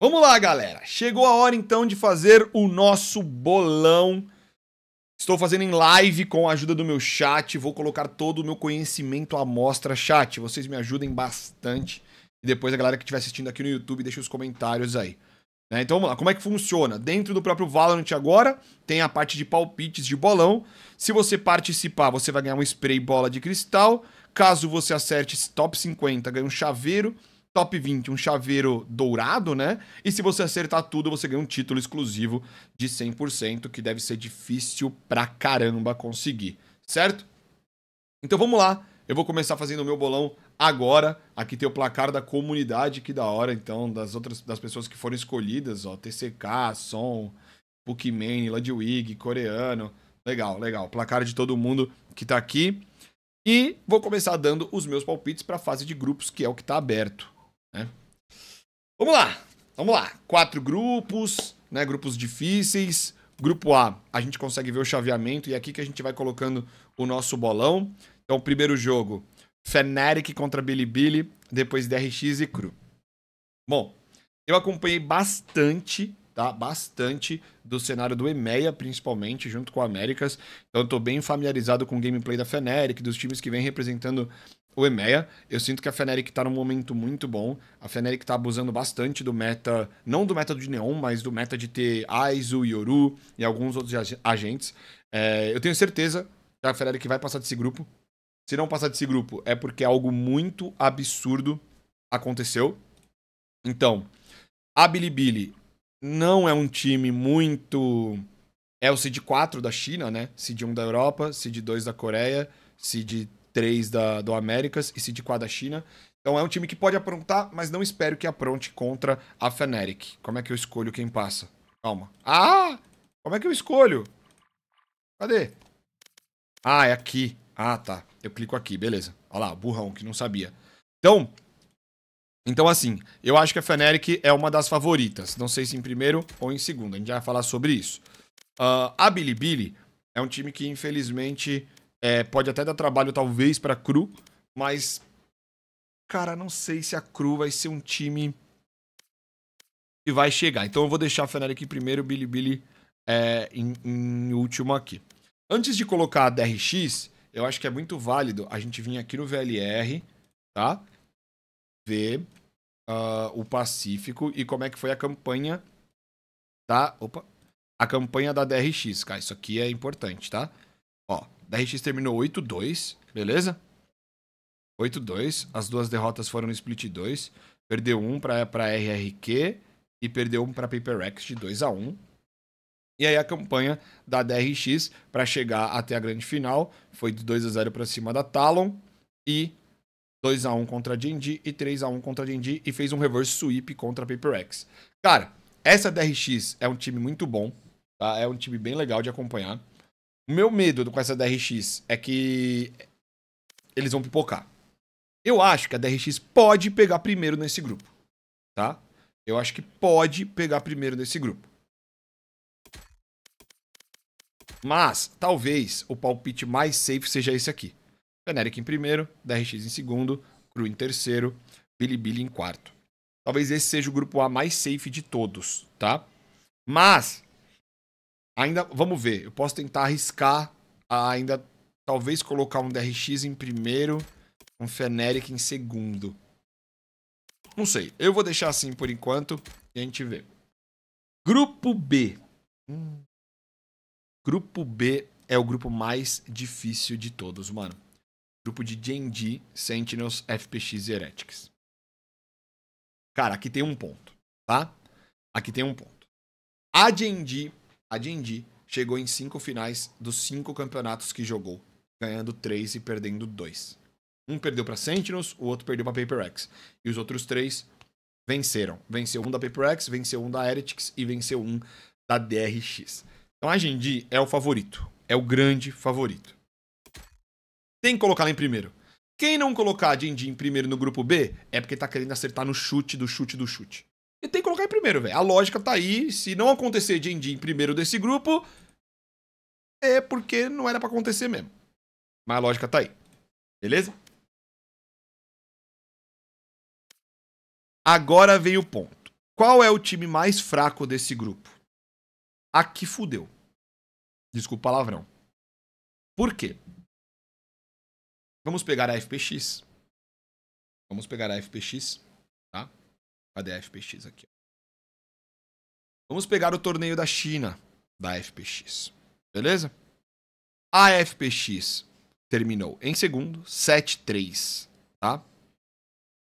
Vamos lá, galera. Chegou a hora então de fazer o nosso bolão. Estou fazendo em live com a ajuda do meu chat. Vou colocar todo o meu conhecimento à mostra, chat. Vocês me ajudem bastante. E depois a galera que estiver assistindo aqui no YouTube, deixa os comentários aí. Né? Então vamos lá, como é que funciona? Dentro do próprio Valorant agora, tem a parte de palpites de bolão. Se você participar, você vai ganhar um spray bola de cristal. Caso você acerte top 50, ganha um chaveiro top 20 um chaveiro dourado, né? E se você acertar tudo, você ganha um título exclusivo de 100%, que deve ser difícil pra caramba conseguir, certo? Então vamos lá, eu vou começar fazendo o meu bolão agora. Aqui tem o placar da comunidade, que da hora, então, das outras das pessoas que foram escolhidas, ó, TCK, Som, Bookman, Ludwig, Coreano. Legal, legal. Placar de todo mundo que tá aqui. E vou começar dando os meus palpites para a fase de grupos, que é o que está aberto. Né? Vamos lá, vamos lá. Quatro grupos, né? Grupos difíceis. Grupo A, a gente consegue ver o chaveamento e é aqui que a gente vai colocando o nosso bolão. Então, o primeiro jogo, Fnatic contra Bilibili, depois DRX e Cru. Bom, eu acompanhei bastante, tá? Bastante do cenário do EMEA, principalmente, junto com o Américas. Então, eu tô bem familiarizado com o gameplay da Fnatic, dos times que vem representando o EMEA. Eu sinto que a Feneric tá num momento muito bom. A Feneric tá abusando bastante do meta, não do meta de Neon, mas do meta de ter Aizu, Yoru e alguns outros agentes. É, eu tenho certeza que a Feneric vai passar desse grupo. Se não passar desse grupo, é porque algo muito absurdo aconteceu. Então, a Bilibili não é um time muito. É o Cid 4 da China, né? Cid 1 da Europa, Cid 2 da Coreia, Cid 3 da, do Américas e City 4 da China. Então é um time que pode aprontar, mas não espero que apronte contra a Feneric. Como é que eu escolho quem passa? Calma. Ah! Como é que eu escolho? Cadê? Ah, é aqui. Ah, tá. Eu clico aqui, beleza. Olha lá, burrão, que não sabia. Então, então, assim, eu acho que a Feneric é uma das favoritas. Não sei se em primeiro ou em segundo. A gente vai falar sobre isso. Uh, a Bilibili é um time que, infelizmente, é, pode até dar trabalho, talvez, pra Cru, mas. Cara, não sei se a Cru vai ser um time que vai chegar. Então eu vou deixar a Fnatic primeiro, o Bilibili é, em, em último aqui. Antes de colocar a DRX, eu acho que é muito válido a gente vir aqui no VLR, tá? Ver uh, o Pacífico e como é que foi a campanha tá? Opa! A campanha da DRX, cara. Isso aqui é importante, tá? da RX terminou 8-2, beleza? 8-2. As duas derrotas foram no split 2. Perdeu um pra, pra RRQ e perdeu um pra PaperX de 2x1. E aí a campanha da DRX para chegar até a grande final foi de 2 x 0 pra cima da Talon e 2 x 1 contra a D&D e 3 x 1 contra a D&D e fez um reverse sweep contra a PaperX. Cara, essa DRX é um time muito bom, tá? É um time bem legal de acompanhar. O meu medo com essa DRX é que eles vão pipocar. Eu acho que a DRX pode pegar primeiro nesse grupo, tá? Eu acho que pode pegar primeiro nesse grupo. Mas, talvez, o palpite mais safe seja esse aqui. Feneric em primeiro, DRX em segundo, Cru em terceiro, Bilibili em quarto. Talvez esse seja o grupo A mais safe de todos, tá? Mas, Ainda, vamos ver. Eu posso tentar arriscar ainda, talvez colocar um DRX em primeiro, um Feneric em segundo. Não sei. Eu vou deixar assim por enquanto e a gente vê. Grupo B. Hum. Grupo B é o grupo mais difícil de todos, mano. Grupo de D&D, Sentinels, FPX e Heretics. Cara, aqui tem um ponto, tá? Aqui tem um ponto. A D&D a D&D chegou em cinco finais dos cinco campeonatos que jogou, ganhando três e perdendo dois. Um perdeu para Sentinels, o outro perdeu para X. E os outros três venceram. Venceu um da X, venceu um da Heretics e venceu um da DRX. Então a Gendi é o favorito. É o grande favorito. Tem que colocar la em primeiro. Quem não colocar a Gendi em primeiro no grupo B é porque tá querendo acertar no chute do chute do chute. E tem que colocar em primeiro, velho. A lógica tá aí. Se não acontecer Jin Jin primeiro desse grupo, é porque não era para acontecer mesmo. Mas a lógica tá aí. Beleza? Agora vem o ponto. Qual é o time mais fraco desse grupo? Aqui fudeu. Desculpa o palavrão. Por quê? Vamos pegar a FPX. Vamos pegar a FPX. Cadê a FPX aqui? Vamos pegar o torneio da China da FPX. Beleza? A FPX terminou em segundo, 7-3, tá?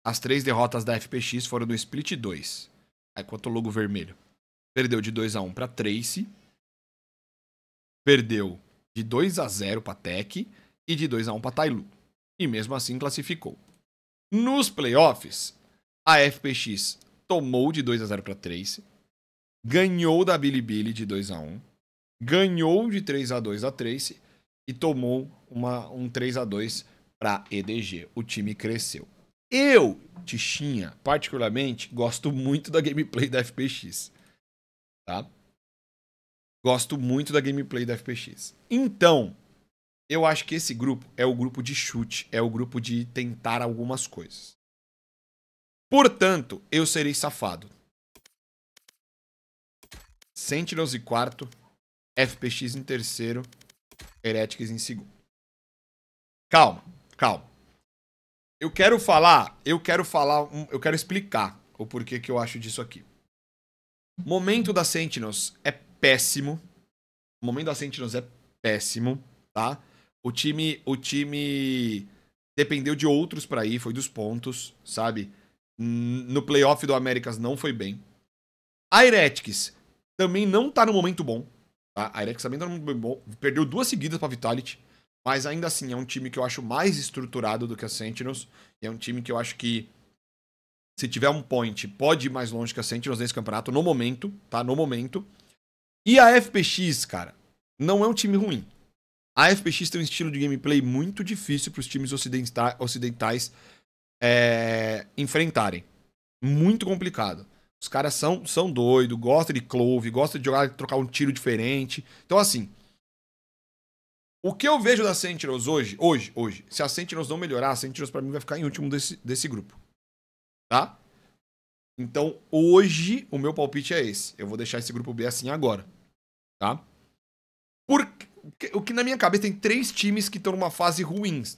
As três derrotas da FPX foram no split 2. Aí quanto o logo vermelho. Perdeu de 2 a 1 para Tracy. Perdeu de 2 a 0 para Tech e de 2 a 1 para Tailu. E mesmo assim classificou. Nos playoffs, a FPX tomou de 2 a 0 para Trace, ganhou da Bilibili de 2 a 1, ganhou de 3 a 2 da Trace e tomou uma, um 3 a 2 para EDG. O time cresceu. Eu, Tichinha, particularmente, gosto muito da gameplay da FPX. Tá? Gosto muito da gameplay da FPX. Então, eu acho que esse grupo é o grupo de chute, é o grupo de tentar algumas coisas. Portanto, eu serei safado. Sentinels em quarto, FPX em terceiro, Heretics em segundo. Calma, calma. Eu quero falar, eu quero falar, eu quero explicar o porquê que eu acho disso aqui. Momento da Sentinels é péssimo. O momento da Sentinels é péssimo, tá? O time, o time dependeu de outros para ir, foi dos pontos, sabe? no playoff do Américas não foi bem. A Heretics também não tá no momento bom. Tá? A Heretics também tá no momento bom. Perdeu duas seguidas pra Vitality. Mas ainda assim, é um time que eu acho mais estruturado do que a Sentinels. E é um time que eu acho que, se tiver um point, pode ir mais longe que a Sentinels nesse campeonato, no momento, tá? No momento. E a FPX, cara, não é um time ruim. A FPX tem um estilo de gameplay muito difícil para os times ocidenta ocidentais é, enfrentarem. Muito complicado. Os caras são, são doidos, gostam de clove, gostam de jogar, de trocar um tiro diferente. Então, assim. O que eu vejo da Sentinels hoje, hoje, hoje, se a Sentinels não melhorar, a Sentinels pra mim vai ficar em último desse, desse grupo. Tá? Então, hoje, o meu palpite é esse. Eu vou deixar esse grupo B assim agora. Tá? Por... O que na minha cabeça tem três times que estão numa fase ruins.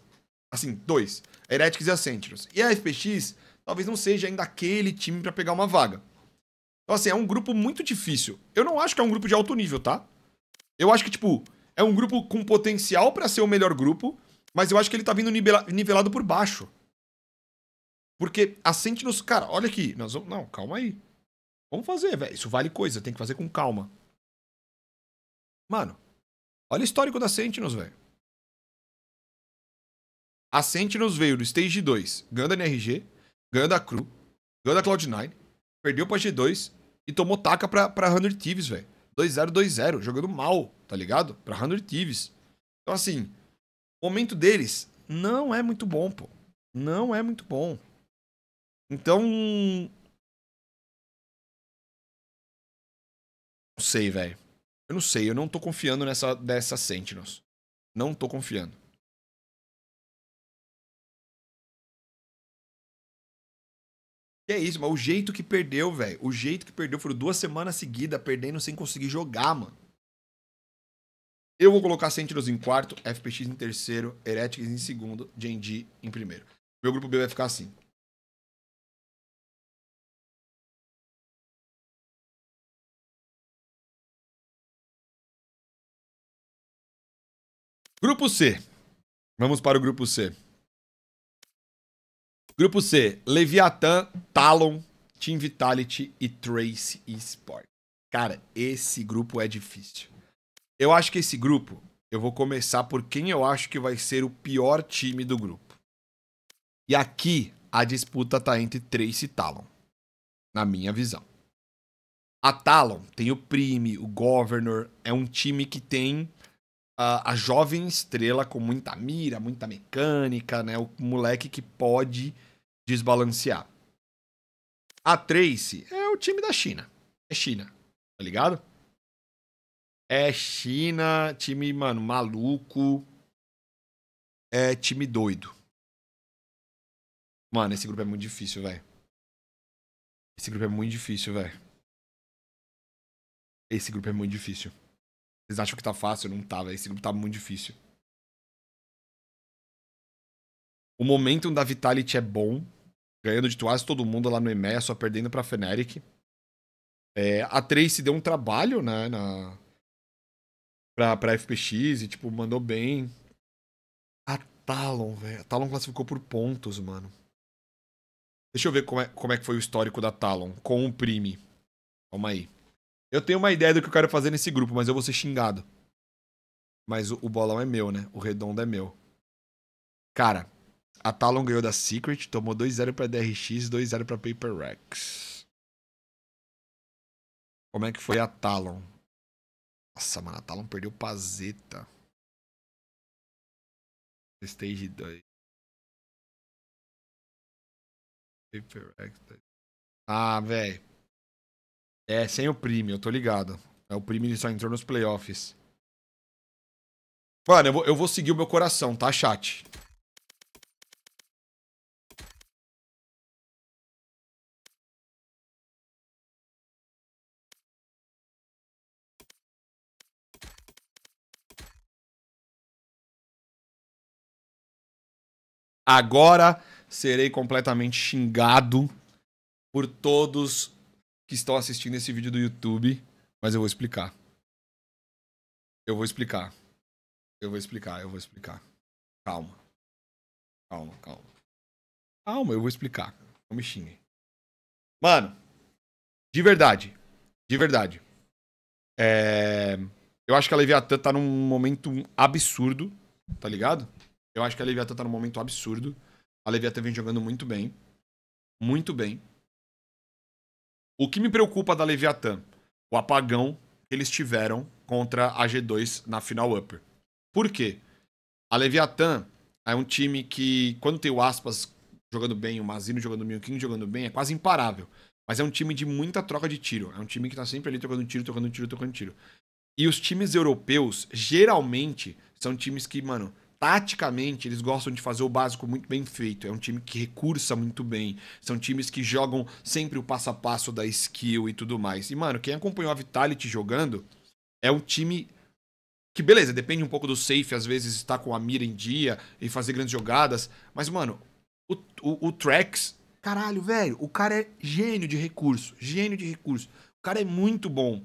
Assim, dois. Heretics e a Sentinels. E a FPX talvez não seja ainda aquele time para pegar uma vaga. Então, assim, é um grupo muito difícil. Eu não acho que é um grupo de alto nível, tá? Eu acho que, tipo, é um grupo com potencial para ser o melhor grupo, mas eu acho que ele tá vindo nivelado por baixo. Porque a Sentinels. Cara, olha aqui. Nós vamos. Não, calma aí. Vamos fazer, velho. Isso vale coisa. Tem que fazer com calma. Mano, olha o histórico da Sentinels, velho. A Sentinels veio do Stage 2, Gundam NRG ganhou da Cru, ganhou da Cloud9, perdeu pra G2 e tomou taca pra, pra Hunter Thieves, velho. 2-0, 2-0, jogando mal, tá ligado? Pra Hunter Thieves. Então, assim, o momento deles não é muito bom, pô. Não é muito bom. Então. Não sei, velho. Eu não sei, eu não tô confiando nessa dessa Sentinels. Não tô confiando. Que é isso, mas o jeito que perdeu, velho. O jeito que perdeu foram duas semanas seguidas perdendo sem conseguir jogar, mano. Eu vou colocar Sentinels em quarto, FPX em terceiro, Heretics em segundo, JD em primeiro. Meu grupo B vai ficar assim. Grupo C. Vamos para o grupo C. Grupo C, Leviathan, Talon, Team Vitality e Trace Esports. Cara, esse grupo é difícil. Eu acho que esse grupo, eu vou começar por quem eu acho que vai ser o pior time do grupo. E aqui a disputa tá entre Trace e Talon, na minha visão. A Talon tem o Prime, o Governor, é um time que tem a, a jovem estrela com muita mira, muita mecânica, né? O moleque que pode desbalancear. A Trace é o time da China. É China, tá ligado? É China, time, mano, maluco. É time doido. Mano, esse grupo é muito difícil, velho. Esse grupo é muito difícil, velho. Esse grupo é muito difícil. Vocês acham que tá fácil? Não tá, velho. Esse grupo tá muito difícil. O momentum da Vitality é bom. Ganhando de quase todo mundo lá no EMEA, só perdendo pra Fnatic. É, a Trace deu um trabalho, né, na... pra, pra FPX e, tipo, mandou bem. A Talon, velho. A Talon classificou por pontos, mano. Deixa eu ver como é, como é que foi o histórico da Talon com o Prime. Calma aí. Eu tenho uma ideia do que eu quero fazer nesse grupo, mas eu vou ser xingado. Mas o, o bolão é meu, né? O redondo é meu. Cara, a Talon ganhou da Secret, tomou 2-0 pra DRX, e 2-0 pra Paper Rex. Como é que foi a Talon? Nossa, mano, a Talon perdeu Pazeta. Stage 2. Paper Rex. Ah, velho. É, sem o Prime, eu tô ligado. É, o Prime só entrou nos playoffs. Mano, eu vou, eu vou seguir o meu coração, tá, chat? Agora serei completamente xingado por todos que estão assistindo esse vídeo do YouTube, mas eu vou explicar. Eu vou explicar. Eu vou explicar, eu vou explicar. Calma. Calma, calma. Calma, eu vou explicar. Não me xingue. Mano, de verdade. De verdade. É... Eu acho que a Leviatã tá num momento absurdo, tá ligado? Eu acho que a Leviatã tá num momento absurdo. A Leviatã vem jogando muito bem. Muito bem. O que me preocupa da Leviathan? O apagão que eles tiveram contra a G2 na final upper. Por quê? A Leviathan é um time que, quando tem o Aspas jogando bem, o Mazino jogando bem, o King jogando bem, é quase imparável. Mas é um time de muita troca de tiro. É um time que tá sempre ali trocando tiro, trocando tiro, trocando tiro. E os times europeus, geralmente, são times que, mano, taticamente, eles gostam de fazer o básico muito bem feito. É um time que recursa muito bem. São times que jogam sempre o passo a passo da skill e tudo mais. E, mano, quem acompanhou a Vitality jogando é um time que, beleza, depende um pouco do safe, às vezes estar com a mira em dia e fazer grandes jogadas. Mas, mano, o, o, o Trax, caralho, velho, o cara é gênio de recurso. Gênio de recurso. O cara é muito bom.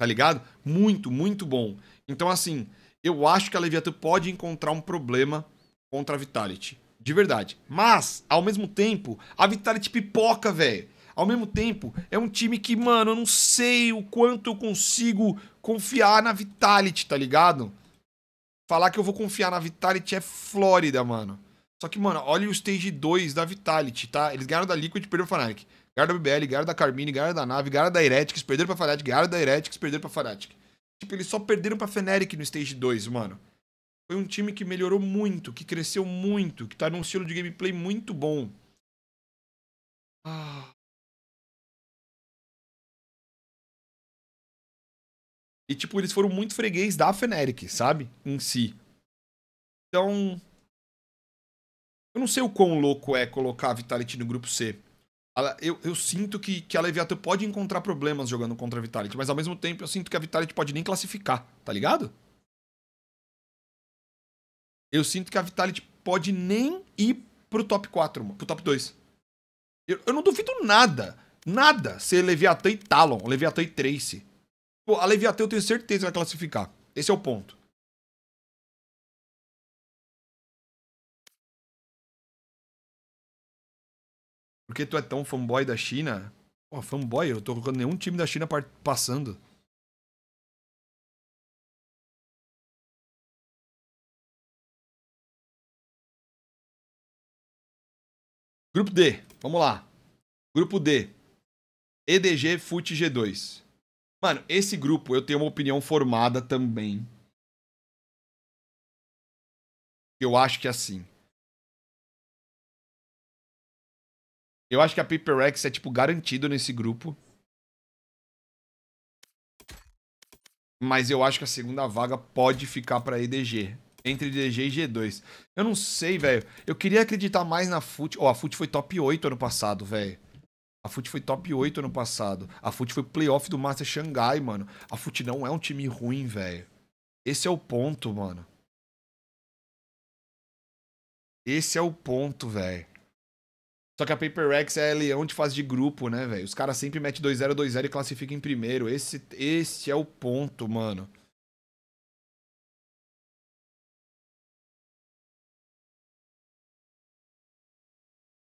Tá ligado? Muito, muito bom. Então, assim, eu acho que a Leviathan pode encontrar um problema contra a Vitality. De verdade. Mas, ao mesmo tempo, a Vitality pipoca, velho. Ao mesmo tempo, é um time que, mano, eu não sei o quanto eu consigo confiar na Vitality, tá ligado? Falar que eu vou confiar na Vitality é Flórida, mano. Só que, mano, olha o Stage 2 da Vitality, tá? Eles ganharam da Liquid e perderam o Fnatic. Ganharam da BBL, ganharam da Carmine, ganharam da Nave, ganharam da Heretics, perderam pra Fnatic, ganharam da Heretics, perderam pra Fnatic. Tipo, eles só perderam pra Feneric no Stage 2, mano. Foi um time que melhorou muito, que cresceu muito, que tá num estilo de gameplay muito bom. Ah. E, tipo, eles foram muito freguês da Feneric, sabe? Em si. Então. Eu não sei o quão louco é colocar a Vitality no grupo C eu, eu, sinto que, que a Leviathan pode encontrar problemas jogando contra a Vitality, mas ao mesmo tempo eu sinto que a Vitality pode nem classificar, tá ligado? Eu sinto que a Vitality pode nem ir pro top 4, pro top 2. Eu, eu não duvido nada, nada ser Leviathan e Talon, Leviathan e Trace. Pô, a Leviathan eu tenho certeza que vai classificar. Esse é o ponto. porque tu é tão fanboy da China. Pô, fanboy, eu tô colocando nenhum time da China passando. Grupo D, vamos lá. Grupo D. EDG Fute G2. Mano, esse grupo eu tenho uma opinião formada também. Eu acho que é assim. Eu acho que a Paper Rex é, tipo, garantido nesse grupo. Mas eu acho que a segunda vaga pode ficar pra EDG. Entre EDG e G2. Eu não sei, velho. Eu queria acreditar mais na FUT. Ó, oh, a FUT foi top 8 ano passado, velho. A FUT foi top 8 ano passado. A FUT foi playoff do Master Shanghai, mano. A FUT não é um time ruim, velho. Esse é o ponto, mano. Esse é o ponto, velho. Só que a Paper Rex é leão de fase de grupo, né, velho? Os caras sempre metem 2-0, 2-0 e classificam em primeiro. Esse, esse é o ponto, mano.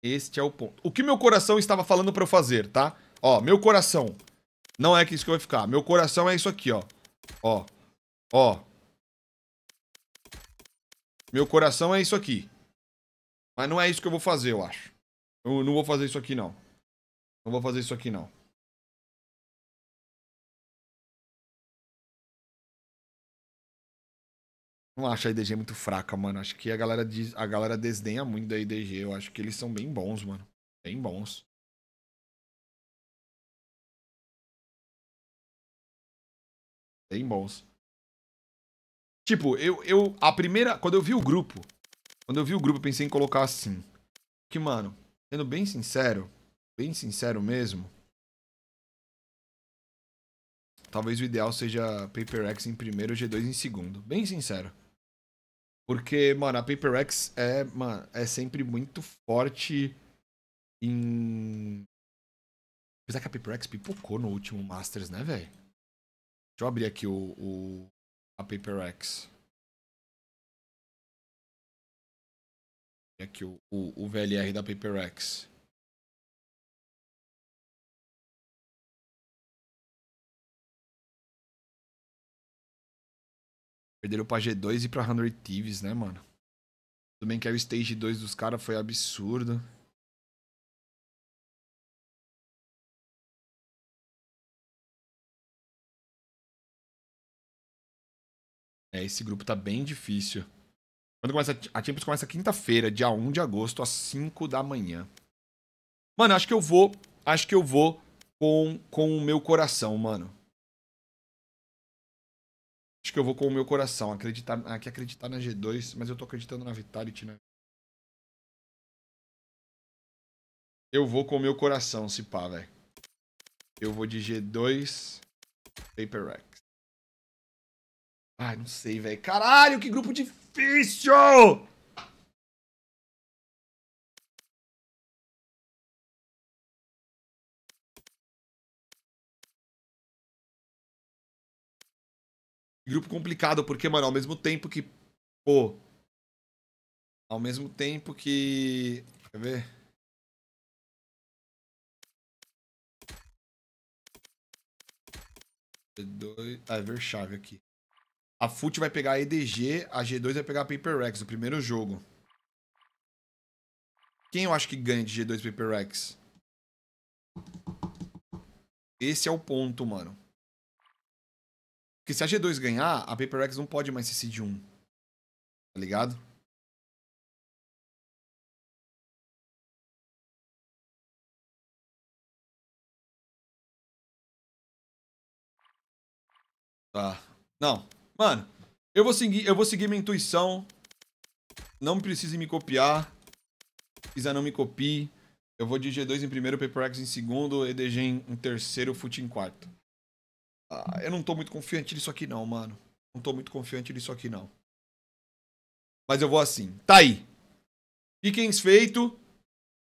Este é o ponto. O que meu coração estava falando para eu fazer, tá? Ó, meu coração. Não é isso que vai ficar. Meu coração é isso aqui, ó. Ó. Ó. Meu coração é isso aqui. Mas não é isso que eu vou fazer, eu acho. Eu não vou fazer isso aqui, não. Não vou fazer isso aqui, não. Não acho a IDG muito fraca, mano. Acho que a galera, diz, a galera desdenha muito da IDG. Eu acho que eles são bem bons, mano. Bem bons. Bem bons. Tipo, eu, eu. A primeira. Quando eu vi o grupo. Quando eu vi o grupo, eu pensei em colocar assim. Que, mano. Sendo bem sincero, bem sincero mesmo, talvez o ideal seja PaperX em primeiro e G2 em segundo. Bem sincero. Porque, mano, a PaperX é, mano, é sempre muito forte em. Apesar que a PaperX pipocou no último Masters, né, velho? Deixa eu abrir aqui o, o a PaperX. aqui é o, o, o VLR da PaperX. Perderam pra G2 e pra 100 Thieves, né, mano? Tudo bem que aí o Stage 2 dos caras foi absurdo. É, esse grupo tá bem difícil. Quando começa a Champions começa quinta-feira, dia 1 de agosto, às 5 da manhã. Mano, acho que eu vou. Acho que eu vou com, com o meu coração, mano. Acho que eu vou com o meu coração. Acreditar, aqui acreditar na G2, mas eu tô acreditando na Vitality, né? Eu vou com o meu coração, se pá, velho. Eu vou de G2 Paper Rack. Ai, não sei, velho. Caralho, que grupo difícil! Grupo complicado, porque, mano, ao mesmo tempo que. Pô. Ao mesmo tempo que. Quer ver? É dois... Ah, é ver chave aqui. A FUT vai pegar a EDG, a G2 vai pegar a Paper Rex, o primeiro jogo. Quem eu acho que ganha de G2 Paper Rex? Esse é o ponto, mano. Porque se a G2 ganhar, a Paper Rex não pode mais ser seed 1. Tá ligado? Tá. Não. Mano, eu vou seguir, eu vou seguir minha intuição. Não precise me copiar. Se quiser não me copie. Eu vou de G2 em primeiro, PaperX em segundo, EDG em terceiro, FUT em quarto. Ah, eu não tô muito confiante disso aqui não, mano. Não tô muito confiante disso aqui não. Mas eu vou assim. Tá aí. Fiquem feito.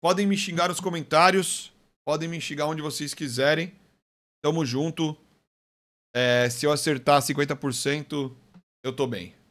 Podem me xingar nos comentários. Podem me xingar onde vocês quiserem. Tamo junto. É, se eu acertar 50%, eu tô bem.